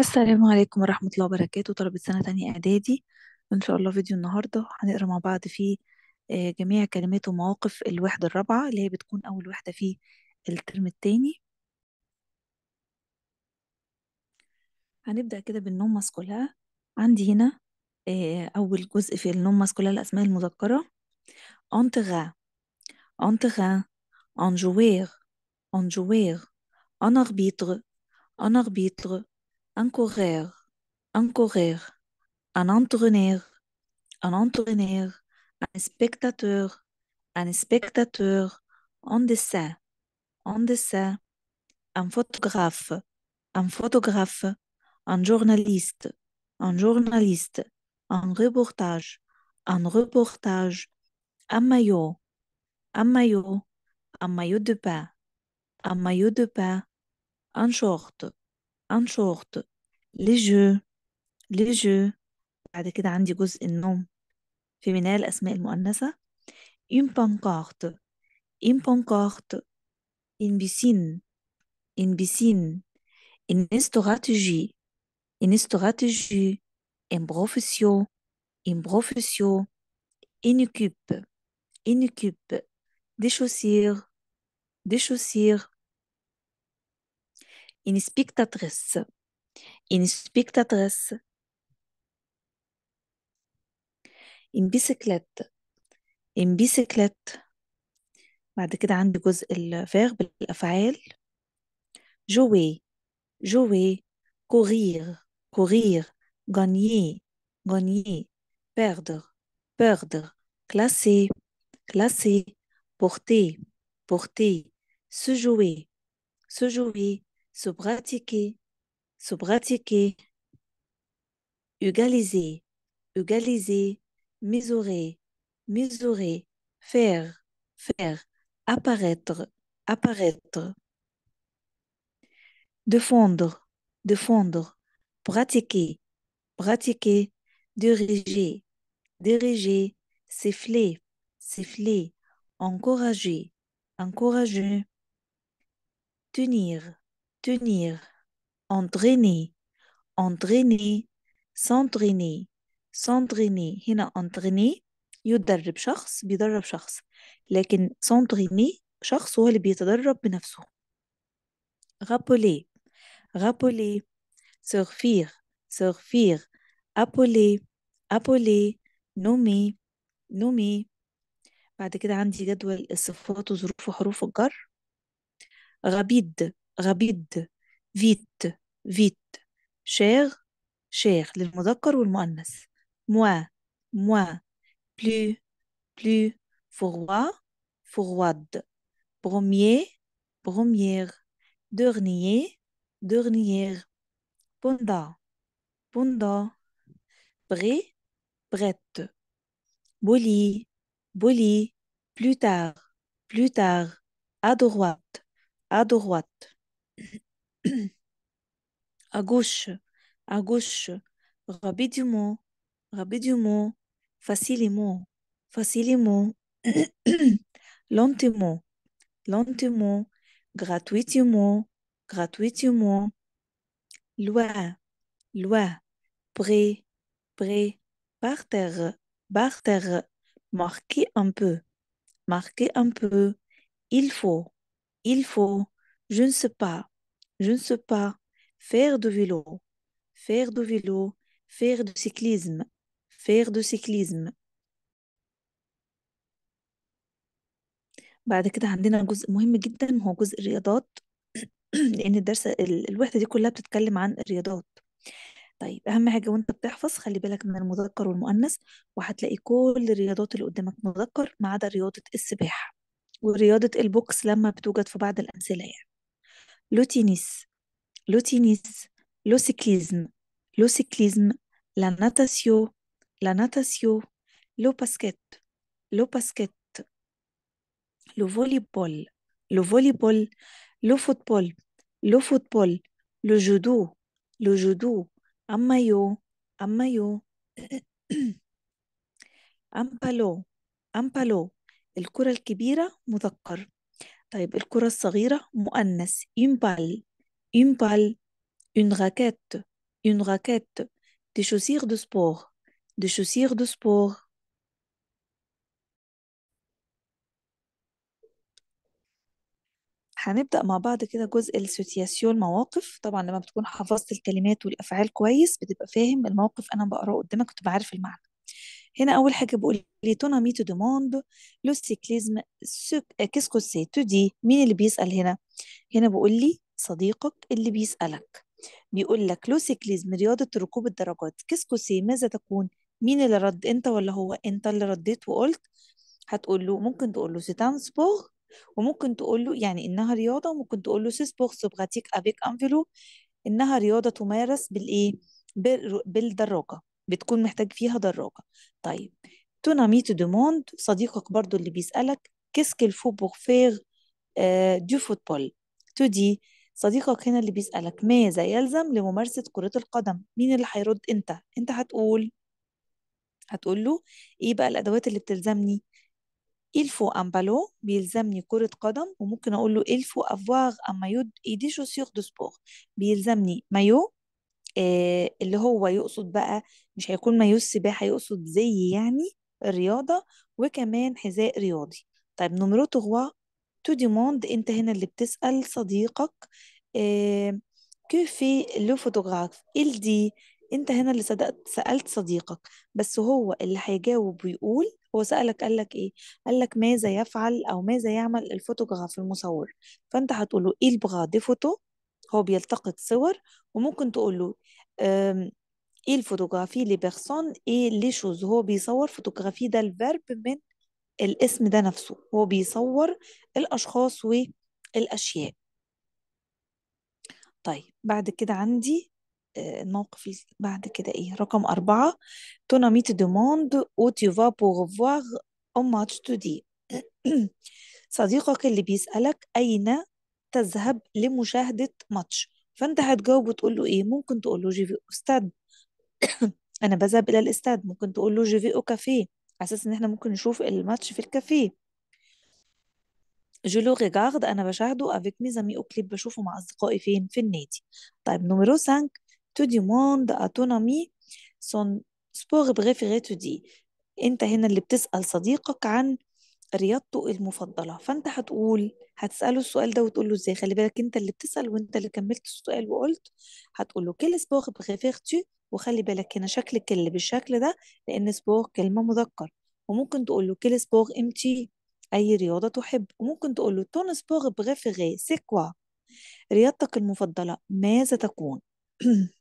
السلام عليكم ورحمة الله وبركاته طلبة سنة تانية إعدادي إن شاء الله فيديو النهاردة هنقرا مع بعض فيه آه، جميع كلمات ومواقف الوحدة الرابعة اللي هي بتكون أول وحدة في الترم التاني هنبدأ كده بالنوم ماسكولا عندي هنا آه، أول جزء في النوم ماسكولا الأسماء المذكرة أنتغا أنتغا أنجوير أنجوير أنغبيتغ أنغبيتغ un coureur, un coureur, un entraîneur, un entraîneur, un spectateur, un spectateur, un dessin, un dessin, un photographe, un photographe, un journaliste, un journaliste, un reportage, un reportage, un maillot, un maillot, un maillot de bain, un maillot de bain, un short, en short les jeux les jeux بعد كده عندي جزء النوم les الأسماء المؤنثة une pancarte une pancarte une piscine une piscine une stratégie une stratégie une profession une profession une coupe, une coupe. des chaussures des chaussures une spectatrice, une spectatrice, une bicyclette, une bicyclette. بعد كده عندي جزء verbe الأفعال jouer jouer courir courir gagner gagner perdre perdre classer classer porter porter se jouer se jouer se pratiquer, se pratiquer, égaliser, égaliser, mesurer, mesurer, faire, faire, apparaître, apparaître, défendre, défendre, pratiquer, pratiquer, diriger, diriger, siffler, siffler, encourager, encourager, tenir, tenir, entraîner, entraîner, s'entraîner, s'entraîner هنا entraîner يدرب شخص بيدرب شخص لكن s'entraîner شخص هو اللي بيتدرب بنفسه rappeler rappeler servir servir appeler appeler nommer nommer بعد كده عندي جدول الصفات وظروف وحروف الجر غبيد rapide, vite, vite. Cher, cher, le masculin ou le moins, moins, plus, plus, froid, froide. Premier, première, dernier, dernière. pendant, pendant, Prêt, prête. Boli, boli, plus tard, plus tard. À droite, à droite. à gauche, à gauche, Rapidement, rapidement. facilement, facilement, lentement, lentement, gratuitement, gratuitement, loin, loin, près, près, par terre, par terre, marquez un peu, marquez un peu, il faut, il faut, Je ne sais pas. Je ne sais pas. Faire du vélo. Faire du vélo. Faire du cyclisme. Faire du cyclisme. بعد كده عندنا جزء مهم جدا هو جزء الرياضات لأن الدرس الوحدة دي كلها بتتكلم عن الرياضات طيب أهم حاجة وأنت بتحفظ خلي بالك من المذكر والمؤنث وهتلاقي كل الرياضات اللي قدامك مذكر ما عدا رياضة السباحة ورياضة البوكس لما بتوجد في بعض الأمثلة يعني لوتينيس لوتينيس لوسيكليزم لوسيكليزم لو سيكليزم لو لا ناتاسيو لا ناتاسيو لو باسكيت لو باسكيت لو فولي بول لو فولي بول لو فوتبول لو فوتبول لو جودو لو جودو أما يو أما يو أمبالو أمبالو الكرة الكبيرة مذكر طيب الكرة الصغيرة مؤنث une balle une balle une raquette une raquette des chaussures de sport des chaussures de sport هنبدأ مع بعض كده جزء السوتياسيون مواقف طبعا لما بتكون حفظت الكلمات والأفعال كويس بتبقى فاهم الموقف أنا بقراه قدامك وتبقى عارف المعنى هنا أول حاجة بقول امي تو دوموند لو سيكليزم كيسكو سي تو دي مين اللي بيسأل هنا؟ هنا بقول لي صديقك اللي بيسألك بيقول لك لو سيكليزم رياضة ركوب الدراجات كيسكو سي ماذا تكون؟ مين اللي رد أنت ولا هو؟ أنت اللي رديت وقلت هتقول له ممكن تقول له سيتان سبور وممكن تقول له يعني إنها رياضة وممكن تقول له سيسبور سوبغاتيك أفيك أنفيلو إنها رياضة تمارس بالإيه؟ بالدراجة بتكون محتاج فيها دراجة طيب تو نامي دوموند صديقك برضو اللي بيسألك كيسك الفو بور دو فوتبول تو دي صديقك هنا اللي بيسألك ماذا يلزم لممارسة كرة القدم مين اللي هيرد انت انت هتقول هتقول له ايه بقى الادوات اللي بتلزمني الفو امبالو بيلزمني كرة قدم وممكن اقول له الفو افواغ ان مايو ايدي شوسيغ دو سبور بيلزمني مايو آه، اللي هو يقصد بقى مش هيكون مايوه السباحة يقصد زي يعني الرياضة وكمان حذاء رياضي طيب نمرو 3 تو ديموند انت هنا اللي بتسأل صديقك كو في لو فوتوغراف ال دي انت هنا اللي صدقت سألت صديقك بس هو اللي هيجاوب ويقول هو سألك قال لك ايه قال لك ماذا يفعل او ماذا يعمل الفوتوغراف المصور فانت هتقول له ايه بغا دي فوتو هو بيلتقط صور وممكن تقول له ايه الفوتوغرافي لي بيرسون ايه لي شوز هو بيصور فوتوغرافي ده الفيرب من الاسم ده نفسه هو بيصور الاشخاص والاشياء طيب بعد كده عندي آه، الموقف بعد كده ايه رقم أربعة تونامي او تو فا بور فوار او ماتش تو دي صديقك اللي بيسألك أين تذهب لمشاهدة ماتش فأنت هتجاوب وتقول له إيه ممكن تقول له جيفي استاد أنا بذهب إلى الاستاد ممكن تقول له جيفي أو كافيه على أساس إن إحنا ممكن نشوف الماتش في الكافيه le regarde أنا بشاهده افيك ميزامي أو كليب بشوفه مع أصدقائي فين في النادي طيب نمرو 5 تو دي موند أتونامي سون سبور بريفيري تو دي أنت هنا اللي بتسأل صديقك عن رياضته المفضلة فأنت هتقول هتسأله السؤال ده وتقول له إزاي خلي بالك أنت اللي بتسأل وأنت اللي كملت السؤال وقلت هتقول له كل سبور بريفيرتي وخلي بالك هنا شكل كل بالشكل ده لأن سبور كلمة مذكر وممكن تقول له كل سبور إمتي أي رياضة تحب وممكن تقول له تون سبور بريفيري سي كوا رياضتك المفضلة ماذا تكون؟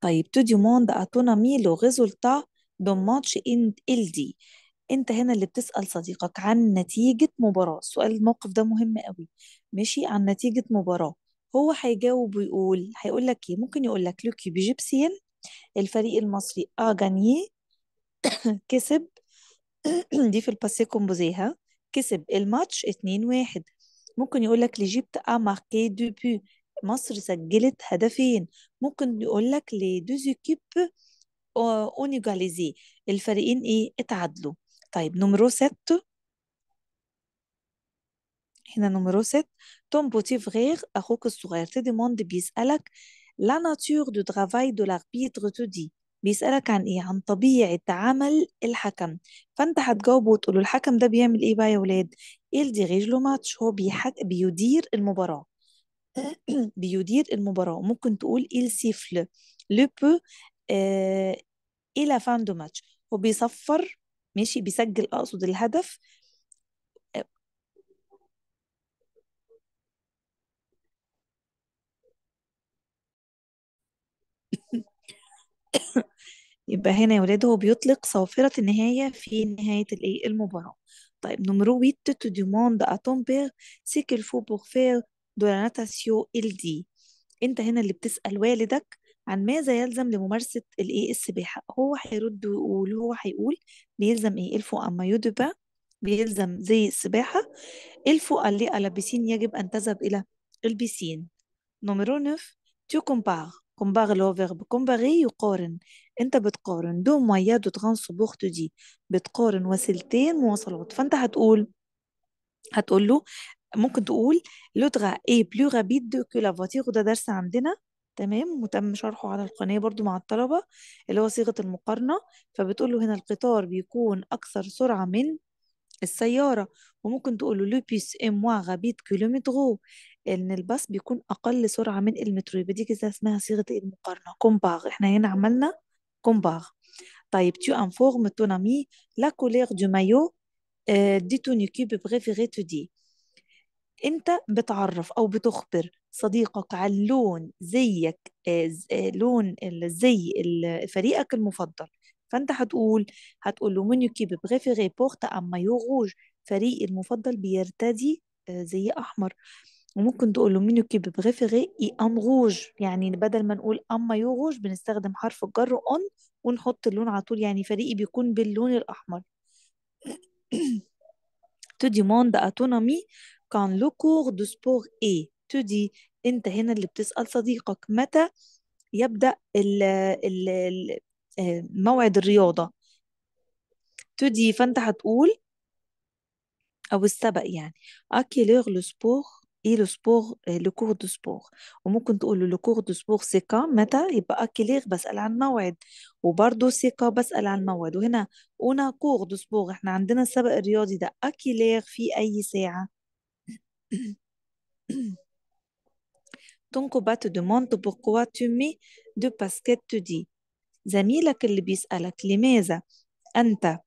طيب تو ديموند اتون مي لو ريزولتا دون ماتش إند دي انت هنا اللي بتسأل صديقك عن نتيجة مباراة سؤال الموقف ده مهم قوي ماشي عن نتيجة مباراة هو هيجاوب ويقول هيقول لك ايه ممكن يقول لك لوكي بيجيبسيان الفريق المصري اه جانيه كسب دي في الباسي كومبوزيها كسب الماتش 2-1 ممكن يقول لك ليجيبت ا ماركي دو بو مصر سجلت هدفين ممكن يقول لك لي دوز ايكيب اونيغاليزي الفريقين ايه اتعادلوا طيب نمرو ست هنا نمرو ست تون petit frère أخوك الصغير te demande بيسألك لا ناتور دو ترافاي دو لاربيتر تو دي بيسألك عن إيه؟ عن طبيعة عمل الحكم فأنت هتجاوبه وتقول الحكم ده بيعمل إيه بقى يا ولاد؟ إيل ديريج لو ماتش هو بيحك... بيدير المباراة بيدير المباراة ممكن تقول إيل سيفل لو بو إلى فان دو ماتش هو بيصفر ماشي بيسجل اقصد الهدف يبقى هنا يا ولاد هو بيطلق صافرة النهاية في نهاية الإيه المباراة طيب نمرو 8 تو ديموند اتون بير père فو بور فير دو faire de la natation أنت هنا اللي بتسأل والدك عن ماذا يلزم لممارسة الإيه السباحة هو هيرد ويقول هو هيقول بيلزم إيه الفو أما يدبا بيلزم زي السباحة الفو اللي على بيسين يجب أن تذهب إلى البيسين نمرو 9 تو كومبار كومبار لو فيرب كومباري يقارن انت بتقارن دو مويا دو ترانسبور دي بتقارن وسيلتين مواصلات فانت هتقول هتقول له ممكن تقول لو تغا اي بلو رابيد كو لا فواتير وده درس عندنا تمام وتم شرحه على القناة برضو مع الطلبة اللي هو صيغة المقارنة فبتقول له هنا القطار بيكون أكثر سرعة من السيارة وممكن تقول له لو بيس اموا غابيت كيلومترو إن الباص بيكون أقل سرعة من المترو يبقى دي كده اسمها صيغة المقارنة كومباغ احنا هنا عملنا كومباغ طيب تو انفورم تونامي لا la دو مايو دي euh, de بريفيري تو دي انت بتعرف او بتخبر صديقك عن آه، آه، لون زيك لون زي فريقك المفضل فانت هتقول هتقول له من يكيب بغيفي غي بورت اما يوغوج فريقي المفضل بيرتدي آه، زي احمر وممكن تقول له مين يكيب بغيفي غي اي ام غوج يعني بدل ما نقول اما يوغوج بنستخدم حرف الجر اون ونحط اللون على طول يعني فريقي بيكون باللون الاحمر تو ديموند اتونامي كان لو كور دو سبور اي تو دي انت هنا اللي بتسال صديقك متى يبدا ال ال آه، موعد الرياضه تو دي فانت هتقول او السبق يعني اكي لور لو سبور اي لو سبور لو كور دو سبور وممكن تقول له لو كور دو سبور سي متى يبقى اكي لير بسال عن موعد وبرضه سي كا بسال عن موعد وهنا اون كور دو سبور احنا عندنا السبق الرياضي ده اكي لير في اي ساعه تنكبة te demande pourquoi tu mets deux baskets te dit زميلك اللي بيسألك لماذا أنت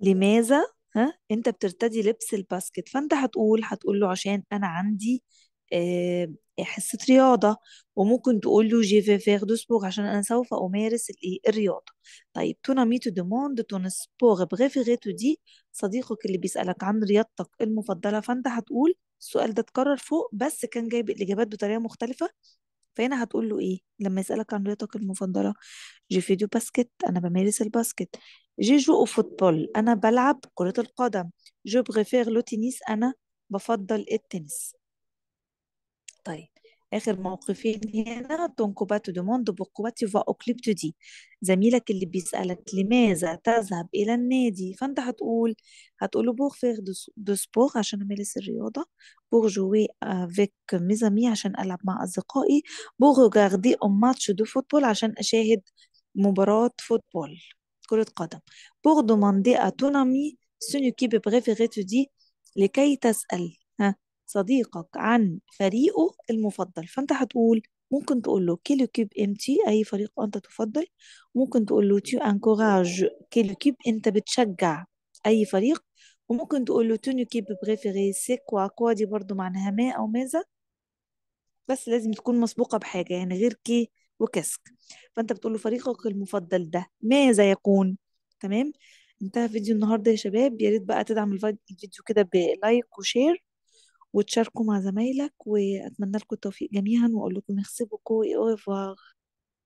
لماذا ها أنت بترتدي لبس الباسكت فأنت هتقول هتقول له عشان أنا عندي آه، حصة رياضة وممكن تقول له جي في فيغ دو سبور عشان أنا سوف أمارس الإيه الرياضة طيب تون أمي تو دوموند تون سبور تو دي صديقك اللي بيسألك عن رياضتك المفضلة فأنت هتقول السؤال ده اتكرر فوق بس كان جايب الإجابات بطريقة مختلفة فهنا هتقول له إيه لما يسألك عن رياضتك المفضلة جي فيديو باسكت أنا بمارس الباسكت جي جو أو فوتبول أنا بلعب كرة القدم جو بغيفيغ لو تنس أنا بفضل التنس طيب اخر موقفين هنا دون كوبا تو دوموند بوكوا تي فوا او كليب تو دي زميلك اللي بيسالك لماذا تذهب الى النادي فانت هتقول هتقول له بور فيغ دو سبور عشان امارس الرياضه بور جوي افيك ميزامي عشان العب مع اصدقائي بور غاردي اون ماتش دو فوتبول عشان اشاهد مباراه فوتبول كره قدم بور دوماندي ا تون امي سونو كي بريفيري تو دي لكي تسال ها صديقك عن فريقه المفضل فانت هتقول ممكن تقول له كيلو كيب امتي اي فريق انت تفضل ممكن تقول له تو انكوراج كيلو كيب انت بتشجع اي فريق وممكن تقول له تونيو كيب بريفيري سيك واكوا دي برضه معناها ما او ماذا بس لازم تكون مسبوقه بحاجه يعني غير كي وكسك فانت بتقول له فريقك المفضل ده ماذا يكون تمام انتهى فيديو النهارده يا شباب يا ريت بقى تدعم الفيديو كده بلايك وشير وتشاركوا مع زمايلك وأتمنى لكم التوفيق جميعا وأقول لكم ميرسي بوكو et au revoir